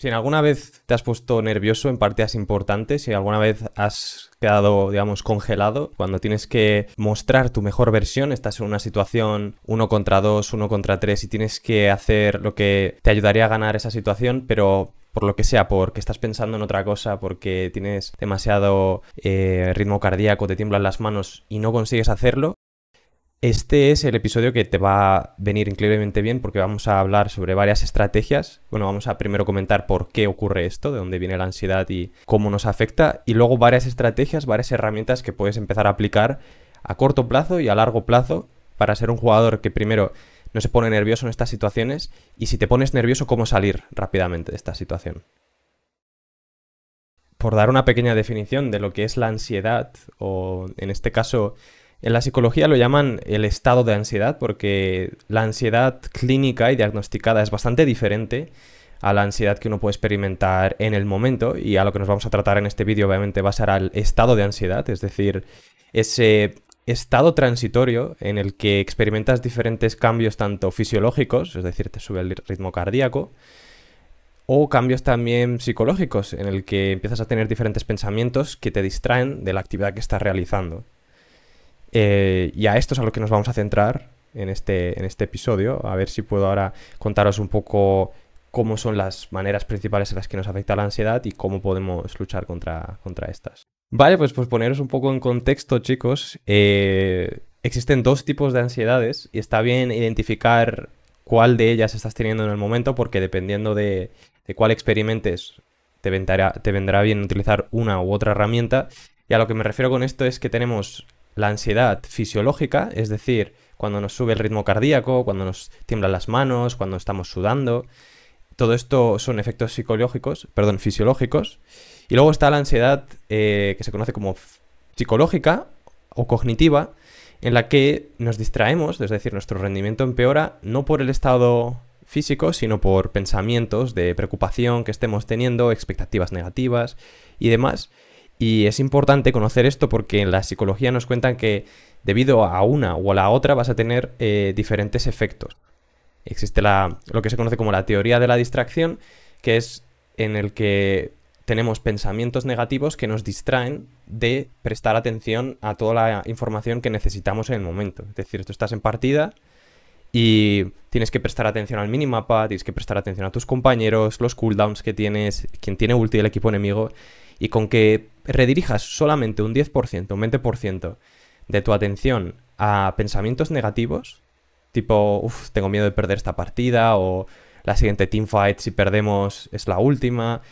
Si alguna vez te has puesto nervioso en partidas importantes, si alguna vez has quedado, digamos, congelado, cuando tienes que mostrar tu mejor versión, estás en una situación uno contra dos, uno contra tres y tienes que hacer lo que te ayudaría a ganar esa situación, pero por lo que sea, porque estás pensando en otra cosa, porque tienes demasiado eh, ritmo cardíaco, te tiemblan las manos y no consigues hacerlo, este es el episodio que te va a venir increíblemente bien porque vamos a hablar sobre varias estrategias. Bueno, vamos a primero comentar por qué ocurre esto, de dónde viene la ansiedad y cómo nos afecta, y luego varias estrategias, varias herramientas que puedes empezar a aplicar a corto plazo y a largo plazo para ser un jugador que primero no se pone nervioso en estas situaciones y si te pones nervioso, cómo salir rápidamente de esta situación. Por dar una pequeña definición de lo que es la ansiedad, o en este caso en la psicología lo llaman el estado de ansiedad porque la ansiedad clínica y diagnosticada es bastante diferente a la ansiedad que uno puede experimentar en el momento y a lo que nos vamos a tratar en este vídeo obviamente va a ser al estado de ansiedad, es decir, ese estado transitorio en el que experimentas diferentes cambios tanto fisiológicos, es decir, te sube el ritmo cardíaco, o cambios también psicológicos en el que empiezas a tener diferentes pensamientos que te distraen de la actividad que estás realizando. Eh, y a esto es a lo que nos vamos a centrar en este, en este episodio. A ver si puedo ahora contaros un poco cómo son las maneras principales en las que nos afecta la ansiedad y cómo podemos luchar contra, contra estas. Vale, pues, pues poneros un poco en contexto, chicos. Eh, existen dos tipos de ansiedades y está bien identificar cuál de ellas estás teniendo en el momento porque dependiendo de, cuál experimentes te vendrá, te vendrá bien utilizar una u otra herramienta. Y a lo que me refiero con esto es que tenemos la ansiedad fisiológica, es decir, cuando nos sube el ritmo cardíaco, cuando nos tiemblan las manos, cuando estamos sudando. Todo esto son efectos psicológicos, perdón, fisiológicos. Y luego está la ansiedad eh, que se conoce como psicológica o cognitiva, en la que nos distraemos, es decir, nuestro rendimiento empeora no por el estado físico, sino por pensamientos de preocupación que estemos teniendo, expectativas negativas y demás, y es importante conocer esto porque en la psicología nos cuentan que debido a una o a la otra vas a tener eh, diferentes efectos. Existe la, lo que se conoce como la teoría de la distracción, que es en el que tenemos pensamientos negativos que nos distraen de prestar atención a toda la información que necesitamos en el momento. Es decir, tú estás en partida y tienes que prestar atención al minimapa, tienes que prestar atención a tus compañeros, los cooldowns que tienes, quien tiene ulti, el equipo enemigo, y con que redirijas solamente un 10%, un 20% de tu atención a pensamientos negativos, tipo, uff, tengo miedo de perder esta partida, o la siguiente teamfight, si perdemos, es la última.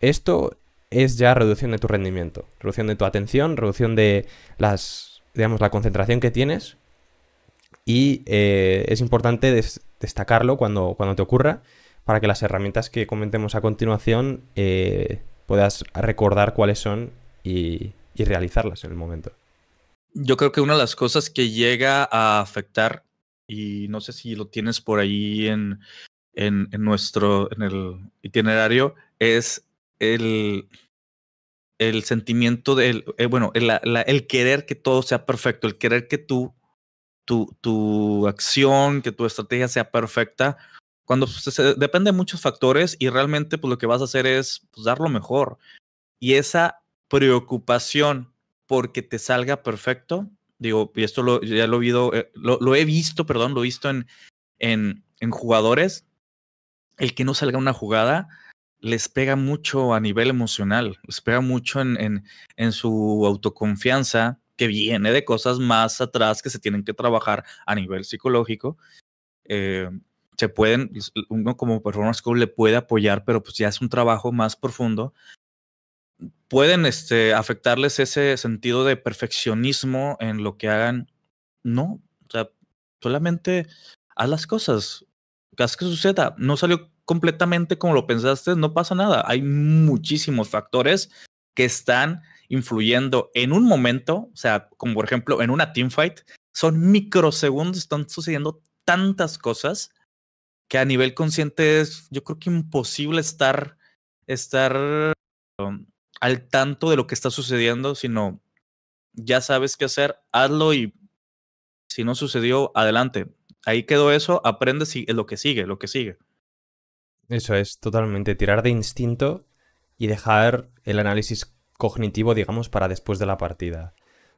Esto es ya reducción de tu rendimiento, reducción de tu atención, reducción de las, digamos, la concentración que tienes. Y eh, es importante destacarlo cuando, cuando te ocurra para que las herramientas que comentemos a continuación eh, puedas recordar cuáles son y, realizarlas en el momento. Yo creo que una de las cosas que llega a afectar, y no sé si lo tienes por ahí en, nuestro en el itinerario, es el, el sentimiento del, eh, bueno, el, el, querer que todo sea perfecto, el querer que tú, tu, tu acción, que tu estrategia sea perfecta, cuando depende de muchos factores y realmente pues, lo que vas a hacer es pues, dar lo mejor. Y esa preocupación porque te salga perfecto, digo, y esto ya eh, lo, he visto, perdón, lo he visto en, en, jugadores, el que no salga una jugada, les pega mucho a nivel emocional, les pega mucho en, en, su autoconfianza, que viene de cosas más atrás que se tienen que trabajar a nivel psicológico. Eh, se pueden, pues, uno como performance coach le puede apoyar, pero pues ya es un trabajo más profundo. Pueden este, afectarles ese sentido de perfeccionismo en lo que hagan. No, o sea, solamente haz las cosas, haz que suceda. No salió completamente como lo pensaste, no pasa nada. Hay muchísimos factores que están influyendo en un momento, o sea, como por ejemplo en una teamfight, son microsegundos, están sucediendo tantas cosas que a nivel consciente es, yo creo que imposible estar, estar um, al tanto de lo que está sucediendo, sino ya sabes qué hacer, hazlo y si no sucedió, adelante. Ahí quedó eso, aprende lo que sigue, lo que sigue. Eso es, totalmente, tirar de instinto y dejar el análisis cognitivo, digamos, para después de la partida.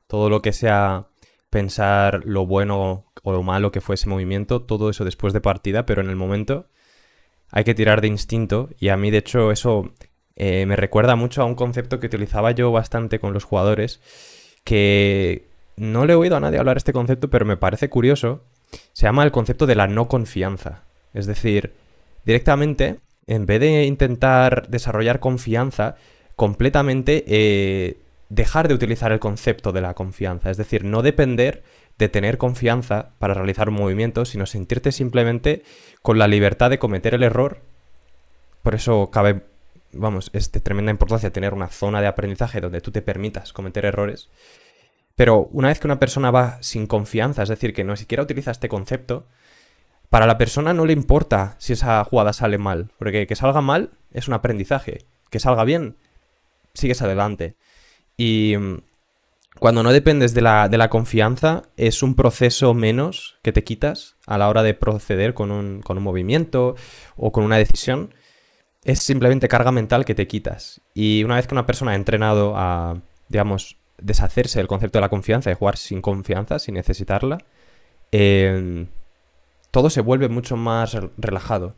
Todo lo que sea pensar lo bueno o lo malo que fue ese movimiento, todo eso después de partida, pero en el momento hay que tirar de instinto y a mí de hecho eso eh, me recuerda mucho a un concepto que utilizaba yo bastante con los jugadores, que no le he oído a nadie hablar este concepto, pero me parece curioso. Se llama el concepto de la no confianza. Es decir, directamente, en vez de intentar desarrollar confianza, completamente eh, dejar de utilizar el concepto de la confianza. Es decir, no depender de tener confianza para realizar un movimiento, sino sentirte simplemente con la libertad de cometer el error. Por eso cabe, vamos, es de tremenda importancia tener una zona de aprendizaje donde tú te permitas cometer errores. Pero una vez que una persona va sin confianza, es decir, que no siquiera utiliza este concepto, para la persona no le importa si esa jugada sale mal, porque que salga mal es un aprendizaje, que salga bien, sigues adelante. Y mm, cuando no dependes de la, de la, confianza, es un proceso menos que te quitas a la hora de proceder con un, con un movimiento o con una decisión. Es simplemente carga mental que te quitas. Y una vez que una persona ha entrenado a, digamos, deshacerse del concepto de la confianza de jugar sin confianza, sin necesitarla, em, todo se vuelve mucho más relajado.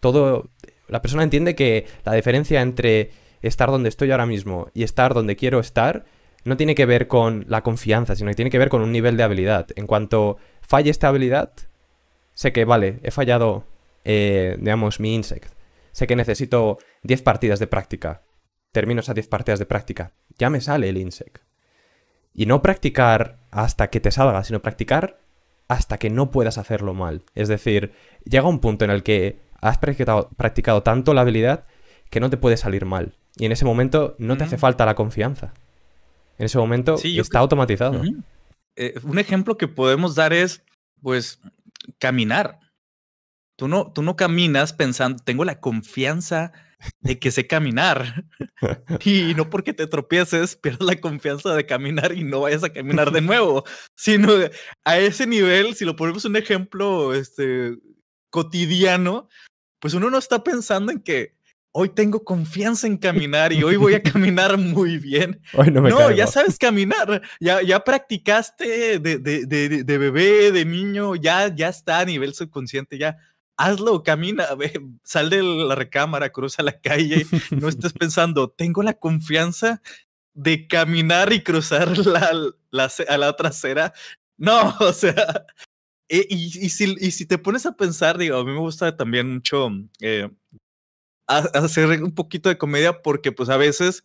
Todo. La persona entiende que la diferencia entre estar donde estoy ahora mismo y estar donde quiero estar no tiene que ver con la confianza, sino que tiene que ver con un nivel de habilidad. En cuanto falle esta habilidad, sé que, vale, he fallado, eh, digamos, mi insect. Sé que necesito 10 partidas de práctica. Termino esas 10 partidas de práctica. Ya me sale el insect. Y no practicar hasta que te salga, sino practicar hasta que no puedas hacerlo mal. Es decir, llega un punto en el que has practicado, tanto la habilidad que no te puede salir mal. Y en ese momento no te hace falta la confianza en ese momento está automatizado. Eh, un ejemplo que podemos dar es, pues, caminar. Tú no, tú no caminas pensando, tengo la confianza de que sé caminar. y no porque te tropieces, pierdas la confianza de caminar y no vayas a caminar de nuevo. Sino a ese nivel, si lo ponemos un ejemplo este, cotidiano, pues uno no está pensando en que hoy tengo confianza en caminar y hoy voy a caminar muy bien. no, ya sabes caminar, ya, ya practicaste de, de, de, bebé, de niño, ya, ya está a nivel subconsciente, ya. Hazlo, camina, ve, sal de la recámara, cruza la calle, no estés pensando, tengo la confianza de caminar y cruzar la, la, a la trasera. No, o sea, eh, y, y, si, y si te pones a pensar, digo, a mí me gusta también mucho eh, hacer un poquito de comedia porque pues a veces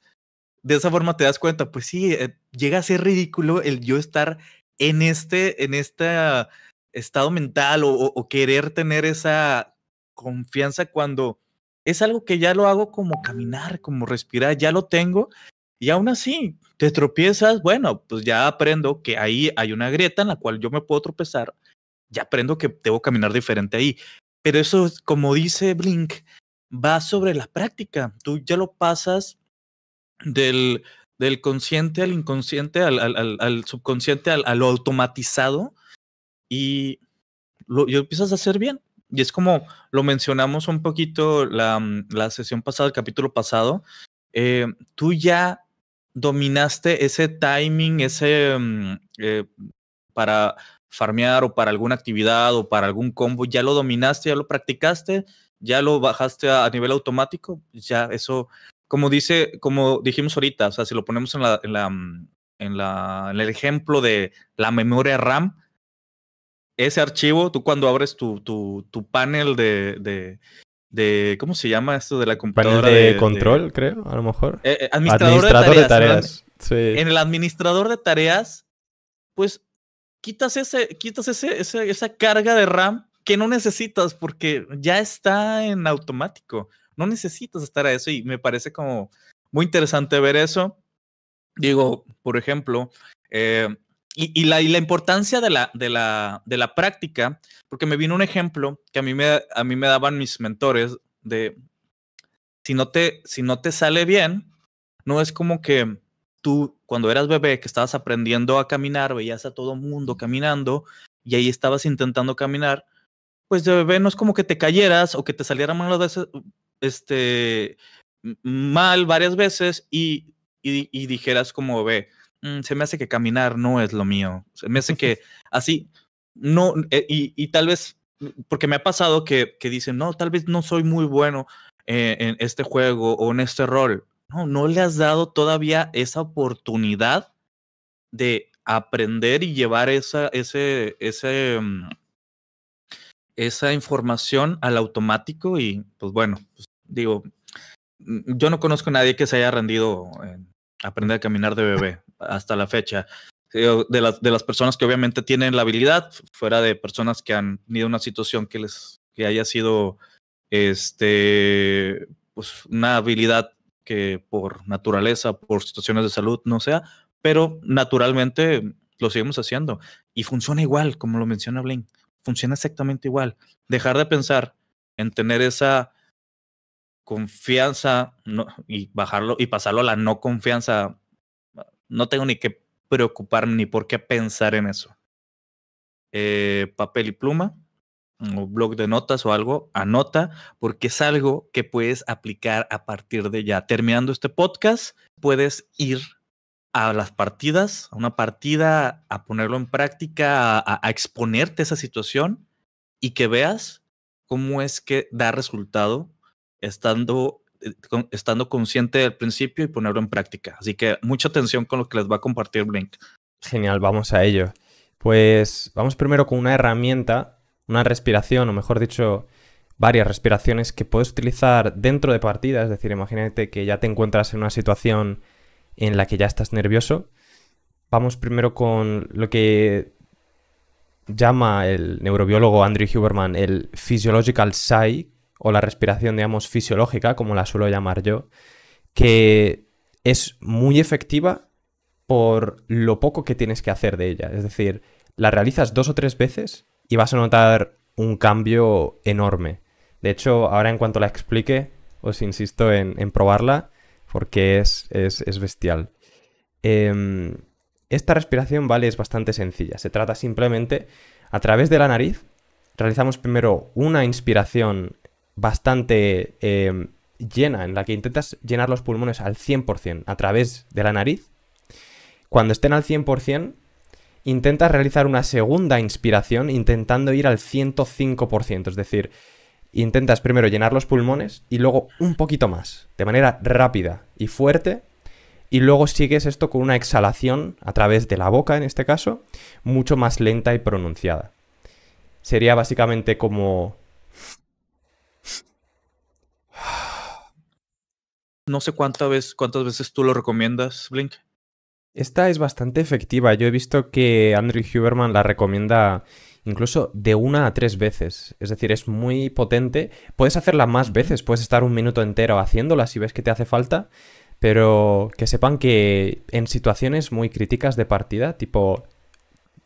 de esa forma te das cuenta, pues sí, eh, llega a ser ridículo el yo estar en este, en este estado mental o, o, querer tener esa confianza cuando es algo que ya lo hago como caminar, como respirar, ya lo tengo y aún así te tropiezas, bueno, pues ya aprendo que ahí hay una grieta en la cual yo me puedo tropezar, ya aprendo que debo caminar diferente ahí. Pero eso, como dice Blink, va sobre la práctica. Tú ya lo pasas del, del consciente al inconsciente, al, al, subconsciente, a lo automatizado y lo, empiezas a hacer bien. Y es como lo mencionamos un poquito la, mm, la sesión pasada, el capítulo pasado, eh, tú ya dominaste ese timing, ese mm, eh, para farmear o para alguna actividad o para algún combo, ya lo dominaste, ya lo practicaste, ya lo bajaste a, nivel automático, ya eso, como dice, como dijimos ahorita, o sea, si lo ponemos en la, en la, mm, en el ejemplo de la memoria RAM, ese archivo, tú cuando abres tu, tu, panel de, de, ¿cómo se llama esto de la computadora? Panel de, control, creo, a lo mejor. Eh, eh, administrador, de tareas. En el administrador de tareas, pues quitas, ese, quitas ese, esa carga de RAM que no necesitas porque ya está en automático. No necesitas estar a eso y me parece como muy interesante ver eso. Digo, por ejemplo, eh, y, y, la, importancia de la, de, la, de la práctica, porque me vino un ejemplo que a mí me, a mí me daban mis mentores de, si no, te, si no te sale bien, no es como que tú cuando eras bebé, que estabas aprendiendo a caminar, veías a todo mundo caminando y ahí estabas intentando caminar, pues de bebé no es como que te cayeras o que te saliera mal, este, mal varias veces y, dijeras como ve, mm, se me hace que caminar no es lo mío, se me hace que así, no, eh, y, tal vez, mm, porque me ha pasado que, dicen, no, tal vez no soy muy bueno en, eh, en este juego o en este rol. No, no le has dado todavía esa oportunidad de aprender y llevar esa, ese, ese, mm, esa información al automático y pues bueno, pues, digo, mm, yo no conozco a nadie que se haya rendido en aprender a caminar de bebé hasta la fecha. De las, de las personas que obviamente tienen la habilidad, fuera de personas que han tenido una situación que les que haya sido este pues una habilidad que por naturaleza, por situaciones de salud, no sea, pero naturalmente lo seguimos haciendo y funciona igual, como lo menciona Blin funciona exactamente igual. Dejar de pensar en tener esa confianza y bajarlo y pasarlo a la no confianza, no tengo ni que preocuparme ni por qué pensar en eso. Eh, papel y pluma, o blog de notas o algo, anota, porque es algo que puedes aplicar a partir de ya. Terminando este podcast, puedes ir a las partidas, a una partida, a ponerlo en práctica, a, exponerte esa situación y que veas cómo es que da resultado estando, eh, estando consciente del principio y ponerlo en práctica. Así que mucha atención con lo que les va a compartir Blink. Genial, vamos a ello. Pues vamos primero con una herramienta, una respiración, o mejor dicho, varias respiraciones que puedes utilizar dentro de partidas. Es decir, imagínate que ya te encuentras en una situación en la que ya estás nervioso. Vamos primero con lo que llama el neurobiólogo Andrew Huberman el physiological sigh, o la respiración, digamos, fisiológica, como la suelo llamar yo, que es muy efectiva por lo poco que tienes que hacer de ella. Es decir, la realizas dos o tres veces y vas a notar un cambio enorme. De hecho, ahora en cuanto la explique, os insisto en, en probarla, porque es, bestial. Em, esta respiración, ¿vale? Es bastante sencilla. Se trata simplemente a través de la nariz. Realizamos primero una inspiración bastante em, llena, en la que intentas llenar los pulmones al 100% a través de la nariz. Cuando estén al 100%, intentas realizar una segunda inspiración intentando ir al 105%, es decir, intentas primero llenar los pulmones y luego un poquito más, de manera rápida y fuerte, y luego sigues esto con una exhalación a través de la boca, en este caso, mucho más lenta y pronunciada. Sería básicamente como... No sé cuántas veces tú lo recomiendas, Blink. Esta es bastante efectiva. Yo he visto que Andrew Huberman la recomienda incluso de una a tres veces. Es decir, es muy potente. Puedes hacerla más veces, puedes estar un minuto entero haciéndola si ves que te hace falta, pero que sepan que en situaciones muy críticas de partida, tipo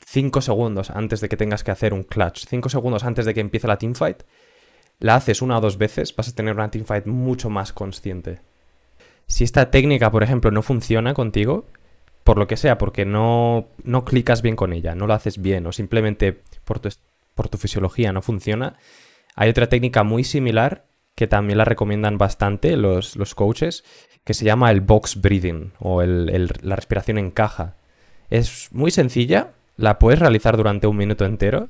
5 segundos antes de que tengas que hacer un clutch, 5 segundos antes de que empiece la teamfight, la haces una o dos veces, vas a tener una teamfight mucho más consciente. Si esta técnica, por ejemplo, no funciona contigo, por lo que sea, porque no, no clicas bien con ella, no la haces bien o simplemente por tu, fisiología no funciona. Hay otra técnica muy similar que también la recomiendan bastante los, coaches, que se llama el box breathing o la respiración en caja. Es muy sencilla, la puedes realizar durante un minuto entero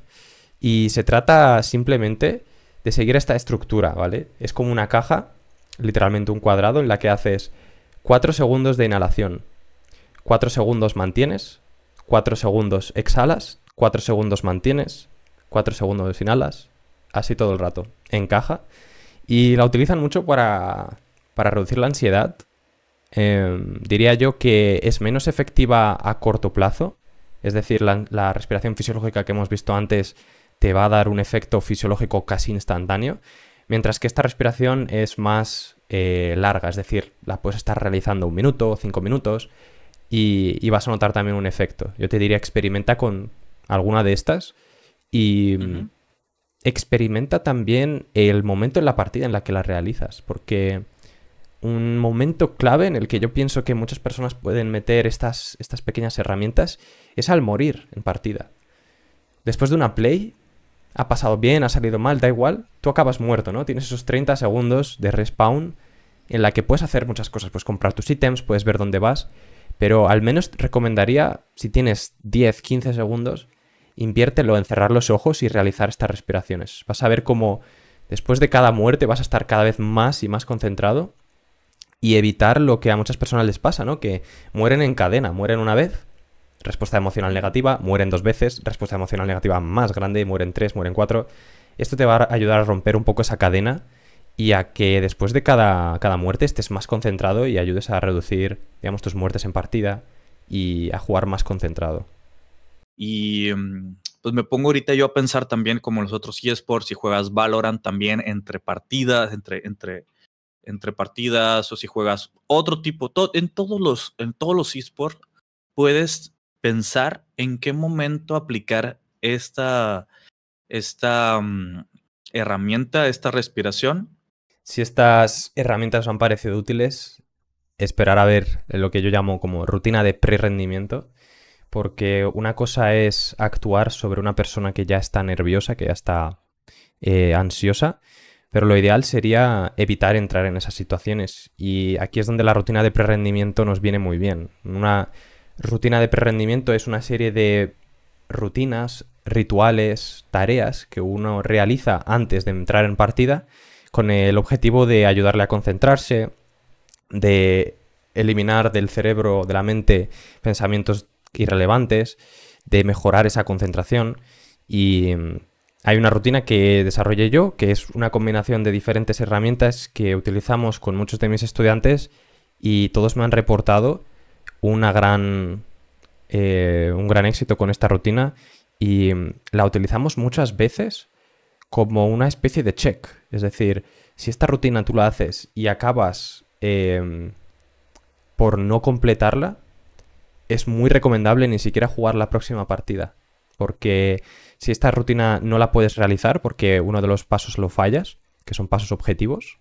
y se trata simplemente de seguir esta estructura, ¿vale? Es como una caja, literalmente un cuadrado, en la que haces 4 segundos de inhalación, 4 segundos mantienes, 4 segundos exhalas 4 segundos mantienes, 4 segundos inhalas, así todo el rato. Encaja. Y la utilizan mucho para, para reducir la ansiedad. Em, diría yo que es menos efectiva a corto plazo. Es decir, la, respiración fisiológica que hemos visto antes te va a dar un efecto fisiológico casi instantáneo. Mientras que esta respiración es más eh, larga, es decir, la puedes estar realizando un minuto, o cinco minutos y, vas a notar también un efecto. Yo te diría experimenta con, alguna de estas, y experimenta también el momento en la partida en la que la realizas, porque un momento clave en el que yo pienso que muchas personas pueden meter estas, estas pequeñas herramientas es al morir en partida. Después de una play, ha pasado bien, ha salido mal, da igual, tú acabas muerto, ¿no? Tienes esos 30 segundos de respawn en la que puedes hacer muchas cosas, puedes comprar tus ítems, puedes ver dónde vas, pero al menos recomendaría, si tienes 10, 15 segundos, inviértelo en cerrar los ojos y realizar estas respiraciones. Vas a ver cómo después de cada muerte vas a estar cada vez más y más concentrado y evitar lo que a muchas personas les pasa, ¿no? Que mueren en cadena, mueren una vez, respuesta emocional negativa, mueren dos veces, respuesta emocional negativa más grande, mueren tres, mueren cuatro. Esto te va a ayudar a romper un poco esa cadena y a que después de cada, cada muerte estés más concentrado y ayudes a reducir, digamos, tus muertes en partida y a jugar más concentrado. Y mm, pues me pongo ahorita yo a pensar también como los otros eSports, si juegas Valorant también entre partidas, entre, entre, entre partidas, o si juegas otro tipo, en todos los, en todos los eSports puedes pensar en qué momento aplicar esta, esta mm, herramienta, esta respiración. Si estas herramientas han parecido útiles, esperar a ver lo que yo llamo como rutina de pre porque una cosa es actuar sobre una persona que ya está nerviosa, que ya está eh, ansiosa, pero lo ideal sería evitar entrar en esas situaciones. Y aquí es donde la rutina de prerendimiento nos viene muy bien. Una rutina de prerendimiento es una serie de rutinas, rituales, tareas que uno realiza antes de entrar en partida con el objetivo de ayudarle a concentrarse, de eliminar del cerebro, de la mente, pensamientos irrelevantes, de mejorar esa concentración. Y mm, hay una rutina que desarrollé yo, que es una combinación de diferentes herramientas que utilizamos con muchos de mis estudiantes y todos me han reportado una gran, eh, un gran éxito con esta rutina y mm, la utilizamos muchas veces como una especie de check. Es decir, si esta rutina tú la haces y acabas eh, por no completarla, es muy recomendable ni siquiera jugar la próxima partida. Porque si esta rutina no la puedes realizar, porque uno de los pasos lo fallas, que son pasos objetivos,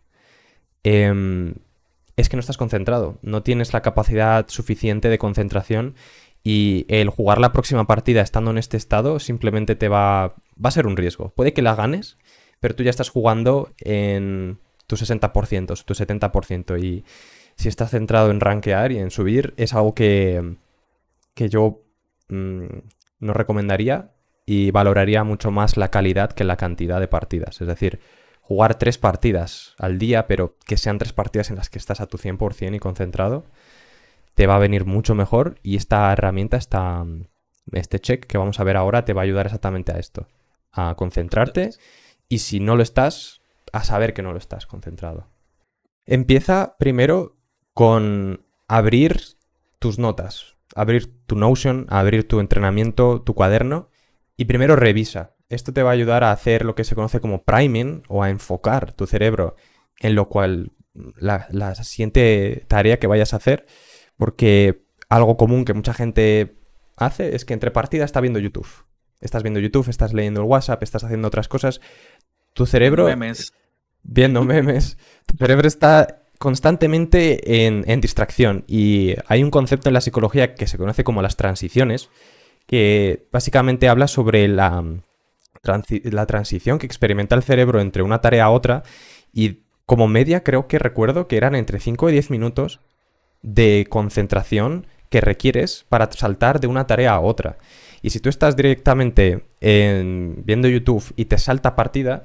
em, es que no estás concentrado, no tienes la capacidad suficiente de concentración y el jugar la próxima partida estando en este estado simplemente te va, va a ser un riesgo. Puede que la ganes, pero tú ya estás jugando en tu 60%, tu 70% y si estás centrado en rankear y en subir es algo que que yo mm, no recomendaría y valoraría mucho más la calidad que la cantidad de partidas. Es decir, jugar tres partidas al día, pero que sean tres partidas en las que estás a tu 100% y concentrado, te va a venir mucho mejor y esta herramienta, esta, este check que vamos a ver ahora, te va a ayudar exactamente a esto, a concentrarte y si no lo estás, a saber que no lo estás concentrado. Empieza primero con abrir tus notas, abrir tu Notion, abrir tu entrenamiento, tu cuaderno y primero revisa. Esto te va a ayudar a hacer lo que se conoce como priming o a enfocar tu cerebro en lo cual la, la siguiente tarea que vayas a hacer, porque algo común que mucha gente hace es que entre partidas está viendo YouTube. Estás viendo YouTube, estás leyendo el WhatsApp, estás haciendo otras cosas. Tu cerebro... Memes. Viendo memes. Tu cerebro está constantemente en, distracción y hay un concepto en la psicología que se conoce como las transiciones, que básicamente habla sobre la, mm, la transición que experimenta el cerebro entre una tarea a otra y como media creo que recuerdo que eran entre 5 y 10 minutos de concentración que requieres para saltar de una tarea a otra. Y si tú estás directamente en, viendo YouTube y te salta partida,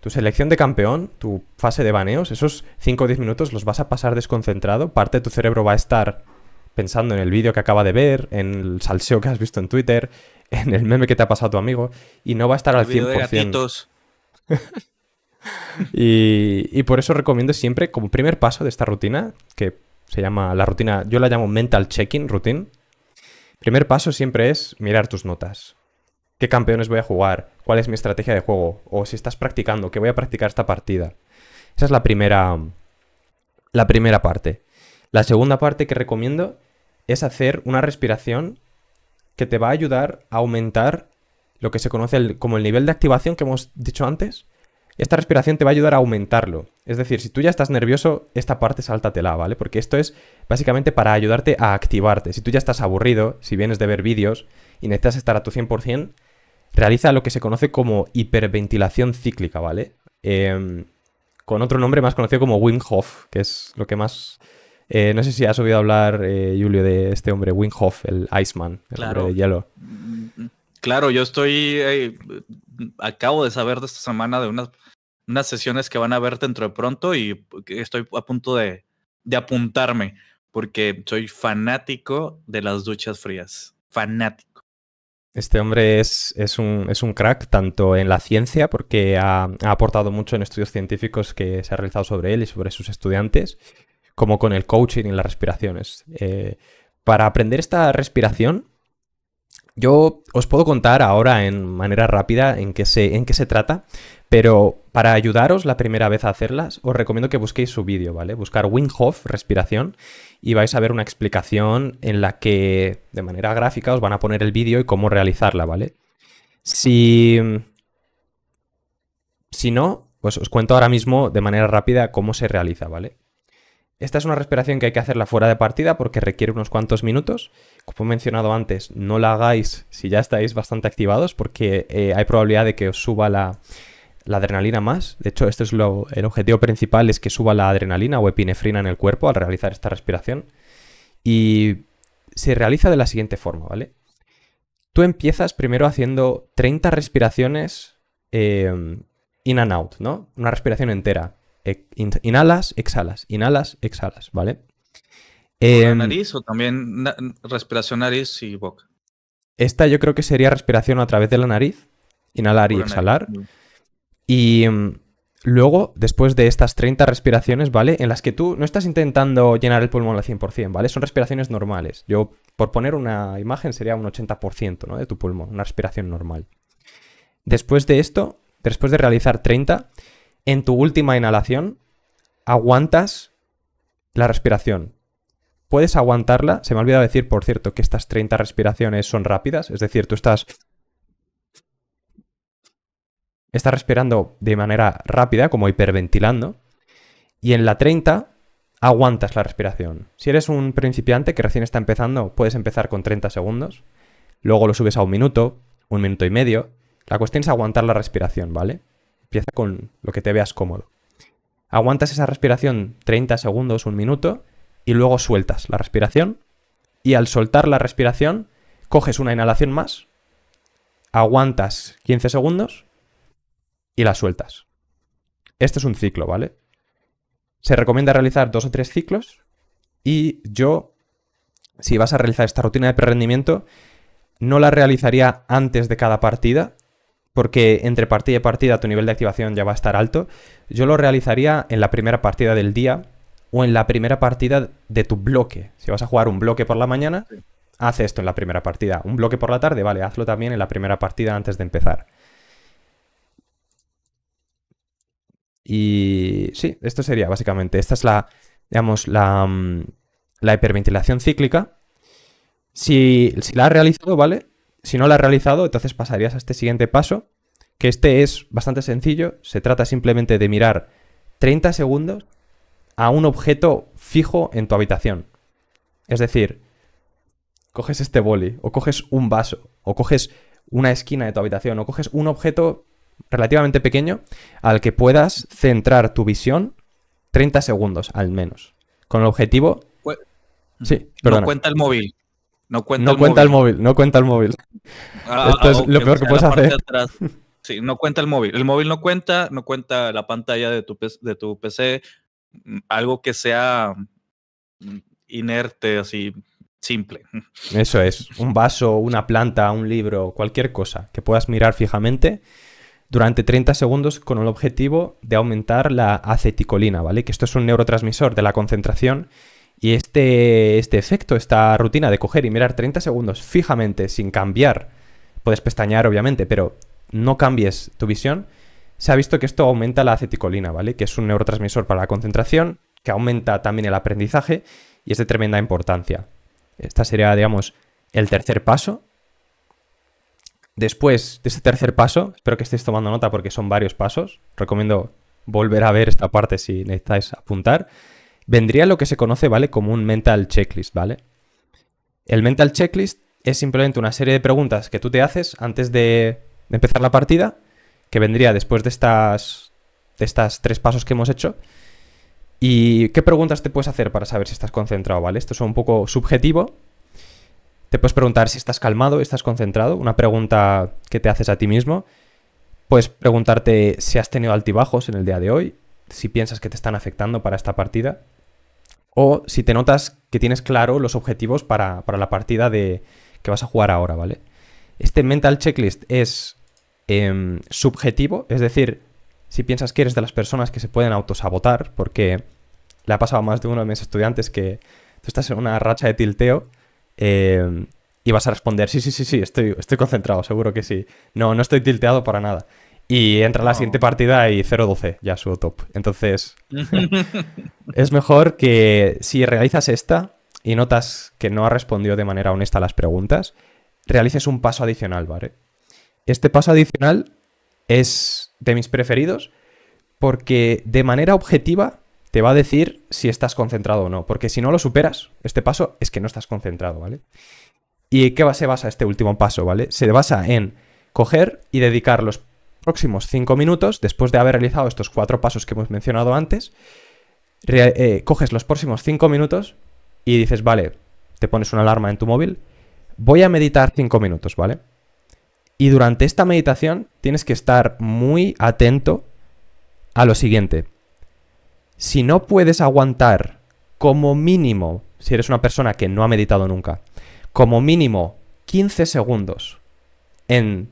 tu selección de campeón, tu fase de baneos, esos 5 o 10 minutos los vas a pasar desconcentrado. Parte de tu cerebro va a estar pensando en el vídeo que acaba de ver, en el salseo que has visto en Twitter, en el meme que te ha pasado tu amigo, y no va a estar al 100%. De y, por eso recomiendo siempre, como primer paso de esta rutina, que se llama la rutina, yo la llamo mental Checking routine. Primer paso siempre es mirar tus notas. ¿Qué campeones voy a jugar? cuál es mi estrategia de juego, o si estás practicando, que voy a practicar esta partida. Esa es la primera, la primera parte. La segunda parte que recomiendo es hacer una respiración que te va a ayudar a aumentar lo que se conoce como el nivel de activación que hemos dicho antes. Esta respiración te va a ayudar a aumentarlo. Es decir, si tú ya estás nervioso, esta parte sáltatela, ¿vale? Porque esto es básicamente para ayudarte a activarte. Si tú ya estás aburrido, si vienes de ver vídeos y necesitas estar a tu 100%, realiza lo que se conoce como hiperventilación cíclica, ¿vale? Em, con otro nombre más conocido como Wim Hof, que es lo que más... Eh, no sé si has oído hablar, eh, Julio, de este hombre, Wim Hof, el Iceman, el hombre de hielo. Claro, yo estoy... Eh, acabo de saber de esta semana de unas, unas sesiones que van a ver dentro de pronto y estoy a punto de apuntarme porque soy fanático de las duchas frías. Fanático. Este hombre es, es, un, crack tanto en la ciencia, porque ha, aportado mucho en estudios científicos que se ha realizado sobre él y sobre sus estudiantes, como con el coaching y las respiraciones. Eh, para aprender esta respiración, yo os puedo contar ahora en manera rápida en qué, se, en qué se trata, pero para ayudaros la primera vez a hacerlas, os recomiendo que busquéis su vídeo, ¿vale? Buscar Wing Hof, respiración, y vais a ver una explicación en la que de manera gráfica os van a poner el vídeo y cómo realizarla, ¿vale? Si, si no, pues os cuento ahora mismo de manera rápida cómo se realiza, ¿vale? Esta es una respiración que hay que hacerla fuera de partida porque requiere unos cuantos minutos. Como he mencionado antes, no la hagáis si ya estáis bastante activados porque eh, hay probabilidad de que os suba la, la adrenalina más. De hecho, este es lo, el objetivo principal, es que suba la adrenalina o epinefrina en el cuerpo al realizar esta respiración. Y se realiza de la siguiente forma, ¿vale? Tú empiezas primero haciendo 30 respiraciones em, in and out, ¿no? Una respiración entera. E, inhalas, exhalas, inhalas, exhalas, ¿vale? Em, nariz o también respiración nariz y boca? Esta yo creo que sería respiración a través de la nariz, inhalar y exhalar. Y mm, luego, después de estas 30 respiraciones, ¿vale? En las que tú no estás intentando llenar el pulmón al 100%, ¿vale? Son respiraciones normales. Yo, por poner una imagen, sería un 80% ¿no? de tu pulmón, una respiración normal. Después de esto, después de realizar 30, en tu última inhalación, aguantas la respiración. Puedes aguantarla, se me ha olvidado decir, por cierto, que estas 30 respiraciones son rápidas, es decir, tú estás está respirando de manera rápida, como hiperventilando, y en la 30 aguantas la respiración. Si eres un principiante que recién está empezando, puedes empezar con 30 segundos, luego lo subes a un minuto, un minuto y medio. La cuestión es aguantar la respiración, ¿vale? Empieza con lo que te veas cómodo. Aguantas esa respiración 30 segundos, un minuto, y luego sueltas la respiración. Y al soltar la respiración, coges una inhalación más, aguantas 15 segundos y las sueltas. Este es un ciclo, ¿vale? Se recomienda realizar dos o tres ciclos y yo, si vas a realizar esta rutina de rendimiento, no la realizaría antes de cada partida, porque entre partida y partida tu nivel de activación ya va a estar alto. Yo lo realizaría en la primera partida del día o en la primera partida de tu bloque. Si vas a jugar un bloque por la mañana, haz esto en la primera partida. Un bloque por la tarde, vale, hazlo también en la primera partida antes de empezar. Y sí, esto sería básicamente, esta es la, digamos, la, mm, la hiperventilación cíclica. Si, la ha realizado, ¿vale? Si no la ha realizado, entonces pasarías a este siguiente paso, que este es bastante sencillo, se trata simplemente de mirar 30 segundos a un objeto fijo en tu habitación. Es decir, coges este boli, o coges un vaso, o coges una esquina de tu habitación, o coges un objeto relativamente pequeño al que puedas centrar tu visión 30 segundos al menos. Con el objetivo... Sí, pero. No cuenta el móvil. No cuenta, el, móvil. No cuenta el móvil. Ah, ah, Esto es lo peor que puedes hacer. Sí, no cuenta el móvil. El móvil no cuenta, no cuenta la pantalla de tu, de tu PC. Mm, algo que sea mm, inerte, así, simple. Eso es, un vaso, una planta, un libro, cualquier cosa que puedas mirar fijamente durante 30 segundos con el objetivo de aumentar la aceticolina, ¿vale? Que esto es un neurotransmisor de la concentración y este, este efecto, esta rutina de coger y mirar 30 segundos fijamente sin cambiar, puedes pestañear obviamente, pero no cambies tu visión, se ha visto que esto aumenta la aceticolina, ¿vale? Que es un neurotransmisor para la concentración, que aumenta también el aprendizaje y es de tremenda importancia. Esta sería, digamos, el tercer paso Después de este tercer paso, espero que estéis tomando nota porque son varios pasos, recomiendo volver a ver esta parte si necesitáis apuntar, vendría lo que se conoce, ¿vale? Como un mental checklist, ¿vale? El mental checklist es simplemente una serie de preguntas que tú te haces antes de empezar la partida, que vendría después de estas, de estas tres pasos que hemos hecho. ¿Y qué preguntas te puedes hacer para saber si estás concentrado, ¿vale? Esto es un poco subjetivo, te puedes preguntar si estás calmado, estás concentrado, una pregunta que te haces a ti mismo. Puedes preguntarte si has tenido altibajos en el día de hoy, si piensas que te están afectando para esta partida, o si te notas que tienes claro los objetivos para, la partida de, que vas a jugar ahora, ¿vale? Este mental checklist es em, subjetivo, es decir, si piensas que eres de las personas que se pueden autosabotar, porque le ha pasado a más de uno de mis estudiantes que tú estás en una racha de tilteo Em, y vas a responder, sí, sí, sí, sí, estoy, estoy concentrado, seguro que sí. No, no estoy tilteado para nada. Y entra la siguiente partida y 0-12, ya subo top. Entonces, es mejor que si realizas esta y notas que no ha respondido de manera honesta las preguntas, realices un paso adicional, ¿vale? Este paso adicional es de mis preferidos porque de manera objetiva te va a decir si estás concentrado o no, porque si no lo superas, este paso es que no estás concentrado, ¿vale? ¿Y qué se basa este último paso, ¿vale? Se basa en coger y dedicar los próximos 5 minutos, después de haber realizado estos cuatro pasos que hemos mencionado antes, eh, coges los próximos 5 minutos y dices, vale, te pones una alarma en tu móvil, voy a meditar 5 minutos, ¿vale? Y durante esta meditación tienes que estar muy atento a lo siguiente si no puedes aguantar como mínimo, si eres una persona que no ha meditado nunca, como mínimo 15 segundos en,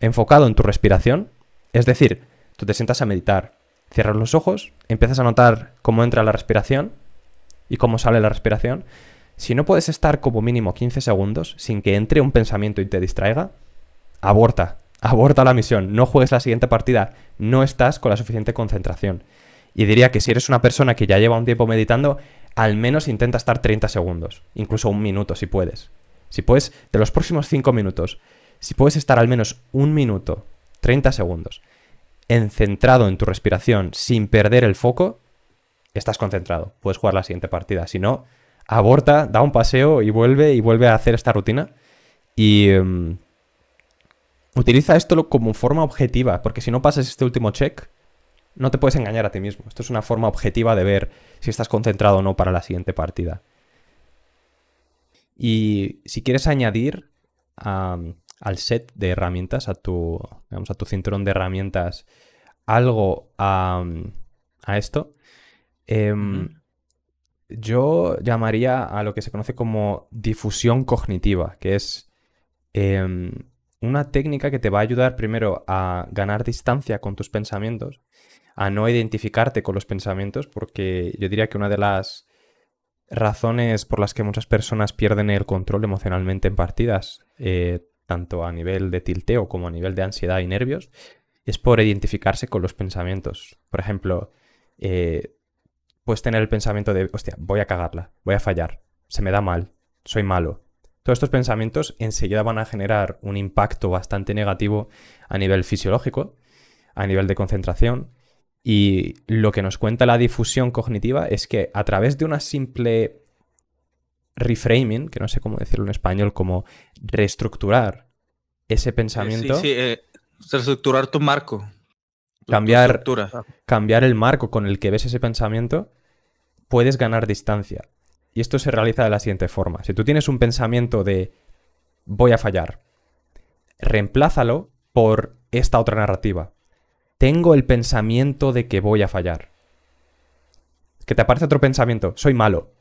enfocado en tu respiración, es decir, tú te sientas a meditar, cierras los ojos, empiezas a notar cómo entra la respiración y cómo sale la respiración, si no puedes estar como mínimo 15 segundos sin que entre un pensamiento y te distraiga, aborta, aborta la misión, no juegues la siguiente partida, no estás con la suficiente concentración. Y diría que si eres una persona que ya lleva un tiempo meditando, al menos intenta estar 30 segundos, incluso un minuto si puedes. Si puedes, de los próximos 5 minutos, si puedes estar al menos un minuto, 30 segundos, encentrado en tu respiración sin perder el foco, estás concentrado. Puedes jugar la siguiente partida. Si no, aborta, da un paseo y vuelve y vuelve a hacer esta rutina. Y em, utiliza esto como forma objetiva, porque si no pasas este último check, no te puedes engañar a ti mismo. Esto es una forma objetiva de ver si estás concentrado o no para la siguiente partida. Y si quieres añadir al set de herramientas, a tu, a tu cinturón de herramientas, algo a, esto, em, yo llamaría a lo que se conoce como difusión cognitiva, que es em, una técnica que te va a ayudar primero a ganar distancia con tus pensamientos, a no identificarte con los pensamientos, porque yo diría que una de las razones por las que muchas personas pierden el control emocionalmente en partidas, eh, tanto a nivel de tilteo como a nivel de ansiedad y nervios, es por identificarse con los pensamientos. Por ejemplo, eh, puedes tener el pensamiento de, hostia, voy a cagarla, voy a fallar, se me da mal, soy malo, todos estos pensamientos enseguida van a generar un impacto bastante negativo a nivel fisiológico, a nivel de concentración, y lo que nos cuenta la difusión cognitiva es que a través de una simple reframing, que no sé cómo decirlo en español, como reestructurar ese pensamiento. Sí, sí, eh, reestructurar tu marco. cambiar, cambiar el marco con el que ves ese pensamiento, puedes ganar distancia. Y esto se realiza de la siguiente forma. Si tú tienes un pensamiento de voy a fallar, reemplázalo por esta otra narrativa. Tengo el pensamiento de que voy a fallar. Que te aparece otro pensamiento, soy malo.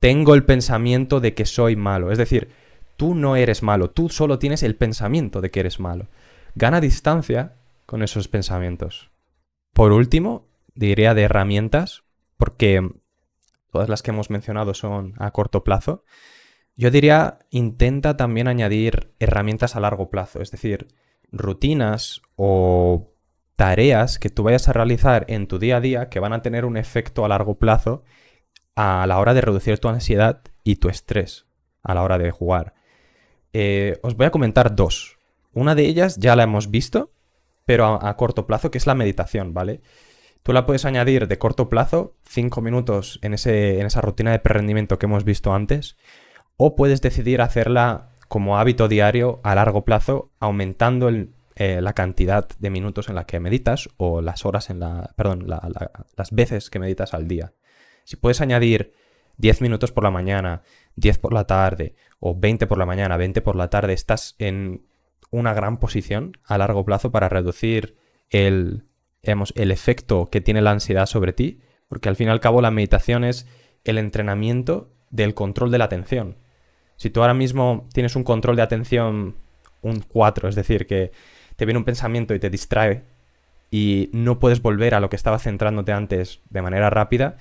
Tengo el pensamiento de que soy malo. Es decir, tú no eres malo, tú solo tienes el pensamiento de que eres malo. Gana distancia con esos pensamientos. Por último, diría de herramientas, porque Todas las que hemos mencionado son a corto plazo. Yo diría, intenta también añadir herramientas a largo plazo, es decir, rutinas o tareas que tú vayas a realizar en tu día a día que van a tener un efecto a largo plazo a la hora de reducir tu ansiedad y tu estrés a la hora de jugar. Eh, os voy a comentar dos. Una de ellas ya la hemos visto, pero a, a corto plazo, que es la meditación, ¿vale? Tú la puedes añadir de corto plazo, 5 minutos en, ese, en esa rutina de pre que hemos visto antes, o puedes decidir hacerla como hábito diario a largo plazo, aumentando eh, la cantidad de minutos en la que meditas o las horas en la. Perdón, las veces que meditas al día. Si puedes añadir 10 minutos por la mañana, 10 por la tarde, o 20 por la mañana, 20 por la tarde, estás en una gran posición a largo plazo para reducir el el efecto que tiene la ansiedad sobre ti, porque al fin y al cabo la meditación es el entrenamiento del control de la atención. Si tú ahora mismo tienes un control de atención un 4, es decir, que te viene un pensamiento y te distrae y no puedes volver a lo que estaba centrándote antes de manera rápida,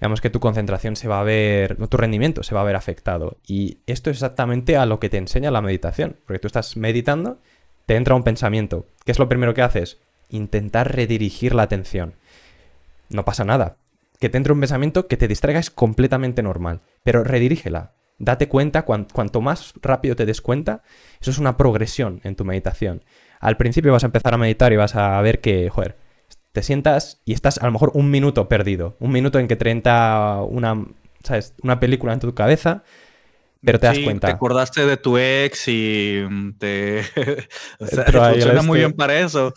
digamos que tu concentración se va a ver, tu rendimiento se va a ver afectado. Y esto es exactamente a lo que te enseña la meditación, porque tú estás meditando, te entra un pensamiento. ¿Qué es lo primero que haces? intentar redirigir la atención. No pasa nada. Que te entre un pensamiento que te distraiga es completamente normal, pero redirígela. Date cuenta, cuanto más rápido te des cuenta, eso es una progresión en tu meditación. Al principio vas a empezar a meditar y vas a ver que, joder, te sientas y estás a lo mejor un minuto perdido. Un minuto en que te entra una, una película en tu cabeza pero te das cuenta. Te acordaste de tu ex y mm, te. o sea, funciona muy bien para eso.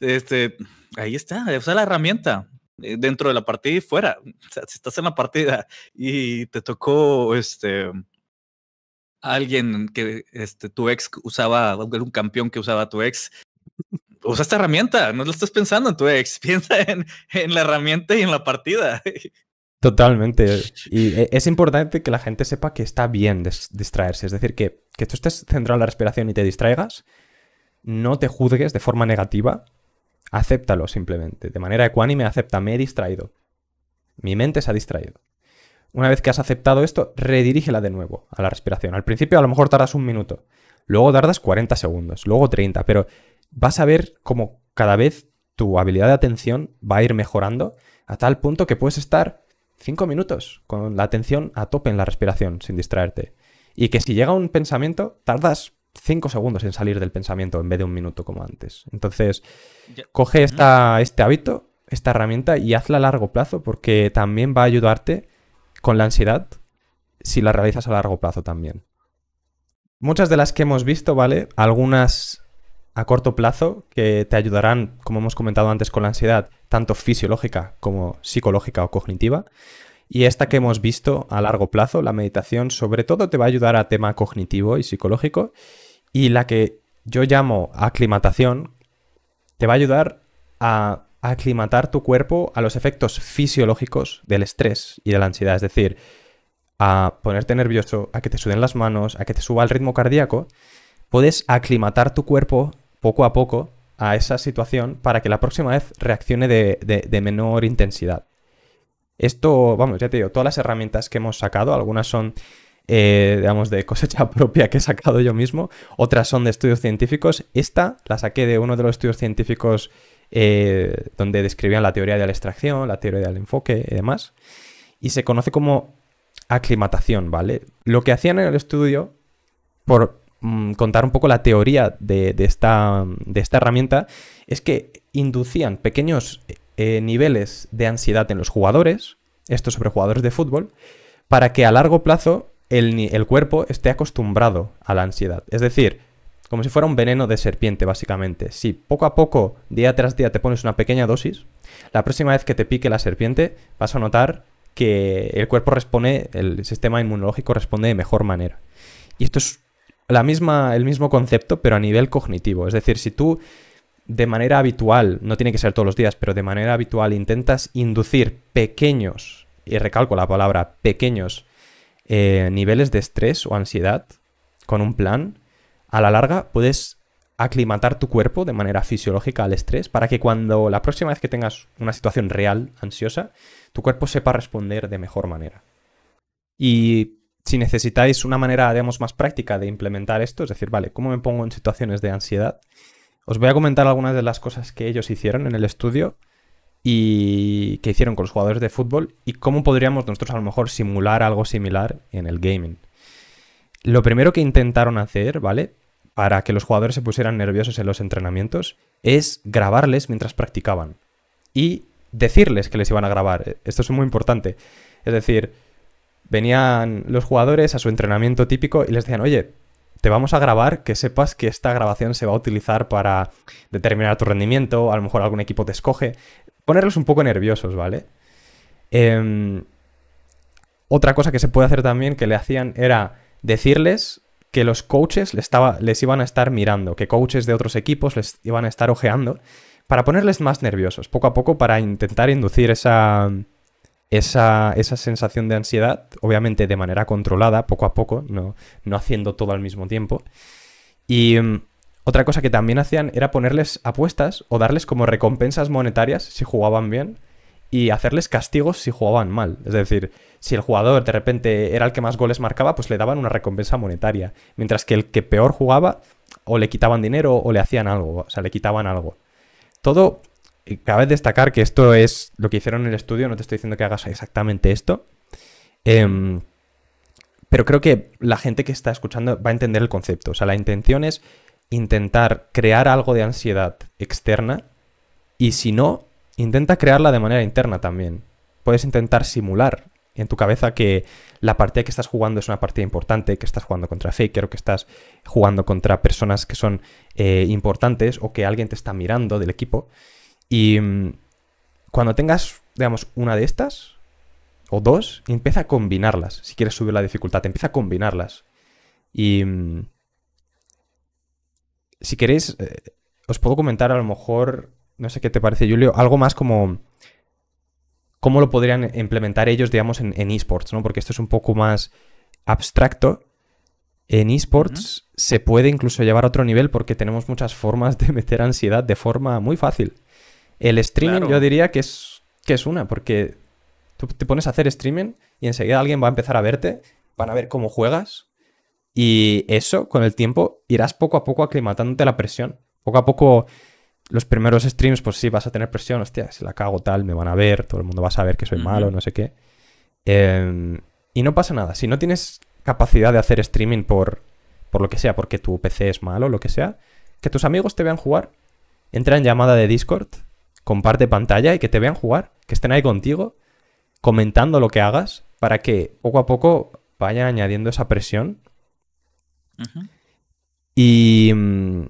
Este, ahí está, usa la herramienta. Eh, dentro de la partida y fuera. O sea, si estás en la partida y te tocó este alguien que este, tu ex usaba, un campeón que usaba tu ex, usa esta herramienta, no lo estás pensando en tu ex, piensa en, en la herramienta y en la partida. Totalmente. Y eh, es importante que la gente sepa que está bien distraerse. Es decir, que, tú estés centrado en la respiración y te distraigas, no te juzgues de forma negativa, acéptalo simplemente. De manera ecuánime, acepta, me he distraído. Mi mente se ha distraído. Una vez que has aceptado esto, redirígela de nuevo a la respiración. Al principio a lo mejor tardas un minuto, luego tardas 40 segundos, luego 30, pero vas a ver cómo cada vez tu habilidad de atención va a ir mejorando a tal punto que puedes estar cinco minutos con la atención a tope en la respiración, sin distraerte. Y que si llega un pensamiento, tardas cinco segundos en salir del pensamiento en vez de un minuto como antes. Entonces, coge este hábito, esta herramienta y hazla a largo plazo porque también va a ayudarte con la ansiedad si la realizas a largo plazo también. Muchas de las que hemos visto, ¿vale? Algunas a corto plazo que te ayudarán, como hemos comentado antes con la ansiedad, tanto fisiológica como psicológica o cognitiva. Y esta que hemos visto a largo plazo, la meditación, sobre todo te va a ayudar a tema cognitivo y psicológico. Y la que yo llamo aclimatación, te va a ayudar a aclimatar tu cuerpo a los efectos fisiológicos del estrés y de la ansiedad. Es decir, a ponerte nervioso, a que te suden las manos, a que te suba el ritmo cardíaco. Puedes aclimatar tu cuerpo poco a poco a esa situación para que la próxima vez reaccione de, menor intensidad. Esto, vamos, ya te digo, todas las herramientas que hemos sacado, algunas son eh, digamos, de cosecha propia que he sacado yo mismo, otras son de estudios científicos. Esta la saqué de uno de los estudios científicos eh, donde describían la teoría de la extracción, la teoría del enfoque y demás, y se conoce como aclimatación, ¿vale? Lo que hacían en el estudio, por Mm, contar un poco la teoría de, esta, herramienta, es que inducían pequeños eh, niveles de ansiedad en los jugadores, estos sobre jugadores de fútbol, para que a largo plazo el, el, cuerpo esté acostumbrado a la ansiedad. Es decir, como si fuera un veneno de serpiente, básicamente. Si poco a poco, día tras día, te pones una pequeña dosis, la próxima vez que te pique la serpiente, vas a notar que el cuerpo responde, el sistema inmunológico responde de mejor manera. Y esto es la misma, el mismo concepto, pero a nivel cognitivo. Es decir, si tú de manera habitual, no tiene que ser todos los días, pero de manera habitual intentas inducir pequeños, y recalco la palabra pequeños, eh, niveles de estrés o ansiedad con un plan, a la larga puedes aclimatar tu cuerpo de manera fisiológica al estrés para que cuando la próxima vez que tengas una situación real, ansiosa, tu cuerpo sepa responder de mejor manera. Y si necesitáis una manera, digamos, más práctica de implementar esto, es decir, vale, ¿cómo me pongo en situaciones de ansiedad? Os voy a comentar algunas de las cosas que ellos hicieron en el estudio y que hicieron con los jugadores de fútbol y cómo podríamos nosotros a lo mejor simular algo similar en el gaming. Lo primero que intentaron hacer, ¿vale? Para que los jugadores se pusieran nerviosos en los entrenamientos es grabarles mientras practicaban y decirles que les iban a grabar. Esto es muy importante. Es decir, venían los jugadores a su entrenamiento típico y les decían, oye, te vamos a grabar, que sepas que esta grabación se va a utilizar para determinar tu rendimiento, a lo mejor algún equipo te escoge, ponerlos un poco nerviosos, ¿vale? Em, otra cosa que se puede hacer también que le hacían era decirles que los coaches les, estaba, les iban a estar mirando, que coaches de otros equipos les iban a estar ojeando, para ponerles más nerviosos, poco a poco, para intentar inducir esa, esa, sensación de ansiedad, obviamente de manera controlada, poco a poco, no, no haciendo todo al mismo tiempo. Y mm, otra cosa que también hacían era ponerles apuestas o darles como recompensas monetarias si jugaban bien y hacerles castigos si jugaban mal. Es decir, si el jugador de repente era el que más goles marcaba, pues le daban una recompensa monetaria, mientras que el que peor jugaba o le quitaban dinero o le hacían algo, o sea, le quitaban algo. Todo cabe destacar que esto es lo que hicieron en el estudio, no te estoy diciendo que hagas exactamente esto. Em, pero creo que la gente que está escuchando va a entender el concepto. O sea, la intención es intentar crear algo de ansiedad externa y si no, intenta crearla de manera interna también. Puedes intentar simular en tu cabeza que la partida que estás jugando es una partida importante, que estás jugando contra faker o que estás jugando contra personas que son eh, importantes o que alguien te está mirando del equipo y mm, cuando tengas, digamos, una de estas o dos, empieza a combinarlas. Si quieres subir la dificultad, empieza a combinarlas. Y mm, si queréis, eh, os puedo comentar a lo mejor, no sé qué te parece, Julio, algo más como cómo lo podrían implementar ellos, digamos, en, esports, ¿no? Porque esto es un poco más abstracto. En esports se puede incluso llevar a otro nivel porque tenemos muchas formas de meter ansiedad de forma muy fácil. El streaming yo diría que es, que es una, porque tú te pones a hacer streaming y enseguida alguien va a empezar a verte, van a ver cómo juegas y eso con el tiempo irás poco a poco aclimatándote a la presión. Poco a poco los primeros streams pues sí vas a tener presión, hostia, si la cago tal, me van a ver, todo el mundo va a saber que soy malo, no sé qué. Em, y no pasa nada, si no tienes capacidad de hacer streaming por, por lo que sea, porque tu PC es malo, lo que sea, que tus amigos te vean jugar, entra en llamada de Discord comparte pantalla y que te vean jugar, que estén ahí contigo, comentando lo que hagas, para que poco a poco vaya añadiendo esa presión. Y mm,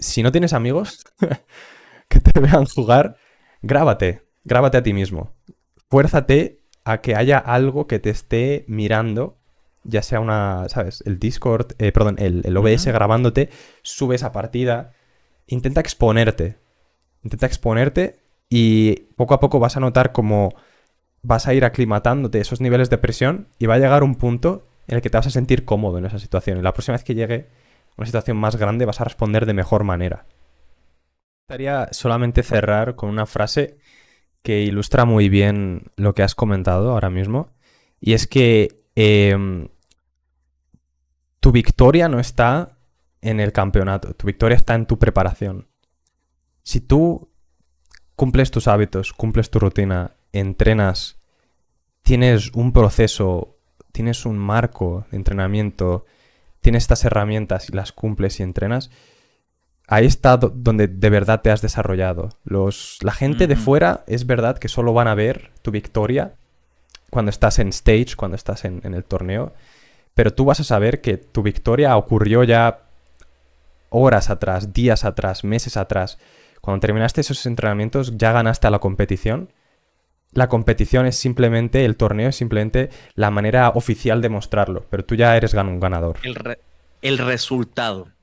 si no tienes amigos que te vean jugar, grábate, grábate a ti mismo. Fuérzate a que haya algo que te esté mirando, ya sea una, ¿sabes? El Discord, eh, perdón, el, OBS grabándote, sube esa partida, intenta exponerte, intenta exponerte y poco a poco vas a notar cómo vas a ir aclimatándote esos niveles de presión y va a llegar un punto en el que te vas a sentir cómodo en esa situación. Y la próxima vez que llegue una situación más grande vas a responder de mejor manera. Me gustaría solamente cerrar con una frase que ilustra muy bien lo que has comentado ahora mismo. Y es que em, tu victoria no está en el campeonato, tu victoria está en tu preparación si tú cumples tus hábitos, cumples tu rutina, entrenas, tienes un proceso, tienes un marco de entrenamiento, tienes estas herramientas y las cumples y entrenas, ahí está donde de verdad te has desarrollado. la gente de fuera es verdad que solo van a ver tu victoria cuando estás en stage, cuando estás en el torneo, pero tú vas a saber que tu victoria ocurrió ya horas atrás, días atrás, meses atrás cuando terminaste esos entrenamientos ya ganaste a la competición. La competición es simplemente, el torneo es simplemente la manera oficial de mostrarlo, pero tú ya eres un ganador. El, el resultado.